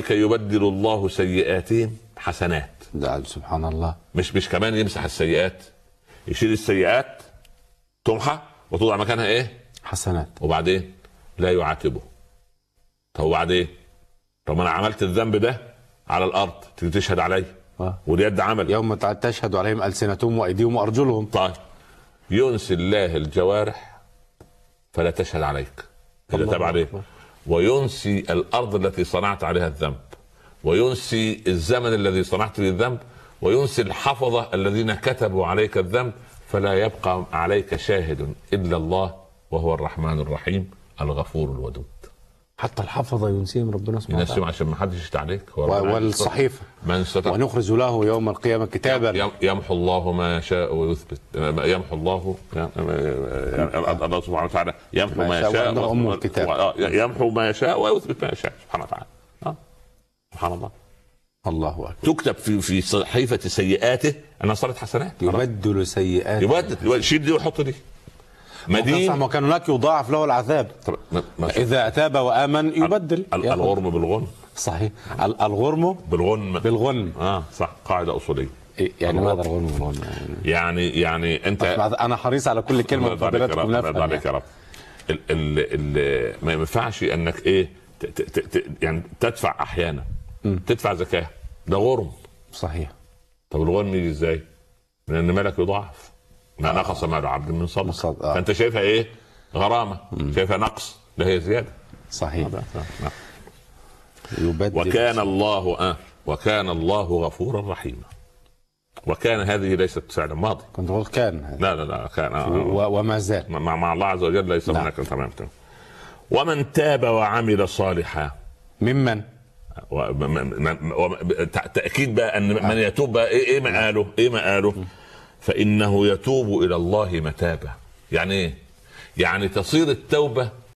اولئك يبدل الله سيئاتهم حسنات ده نعم، سبحان الله مش مش كمان يمسح السيئات يشيل السيئات تمحى وتوضع مكانها ايه حسنات وبعدين لا يعاتبه طب وبعدين طب ما انا عملت الذنب ده على الارض تيجي تشهد علي آه. واليد عمل يوم تشهد عليهم السنتهم وايديهم وارجلهم طيب ينسي الله الجوارح فلا تشهد عليك اذا تبع عليه وينسي الارض التي صنعت عليها الذنب وينسي الزمن الذي صنعت فيه الذنب وينسي الحفظه الذين كتبوا عليك الذنب فلا يبقى عليك شاهد الا الله وهو الرحمن الرحيم الغفور الودود حتى الحفظة ينسيهم ربنا سبحانه وتعالى ينسيهم عشان ما حدش يتعليك والصحيفة من ونخرج له يوم القيامة كتابا يمحو الله ما يشاء ويثبت يمحو الله الله سبحانه وتعالى يمحو ما يشاء ويثبت الكتاب آه، يمحو ما يشاء ويثبت ما يشاء سبحانه وتعالى آه. سبحان الله الله اكبر تكتب في في صحيفه سيئاته انها صارت حسنات يبدل سيئاته يبدل شيل دي وحط دي ما دي ما كان هناك يضاعف له العذاب اذا تاب وامن يبدل الغرم بالغنم صحيح الغرم بالغنم بالغنم اه صح قاعده اصوليه إيه، يعني ماذا الغنم بالغنم يعني يعني انت انا حريص على كل كلمه بفضلاتكم لا يا رب ال ال ال ما ينفعش انك ايه ت ت ت يعني تدفع احيانا تدفع زكاه ده غرم صحيح طب الغرم يجي ازاي؟ لان مالك يضاعف ما نقص مال عبد من صدقه آه. فانت شايفها ايه؟ غرامه مم. شايفها نقص لا هي زياده صحيح آه، نعم. يبدل وكان الله آه وكان الله غفورا رحيما وكان هذه ليست فعلا ماضي كنت اقول كان لا لا لا كان آه, آه، وما زال مع, مع الله عز وجل ليس نعم. هناك تمام تمام ومن تاب وعمل صالحا ممن؟ تأكيد بقى ان من يتوب بقى ايه ما قاله؟ ايه ما قاله؟ إيه فإنه يتوب إلى الله متابة يعني إيه؟ يعني تصير التوبة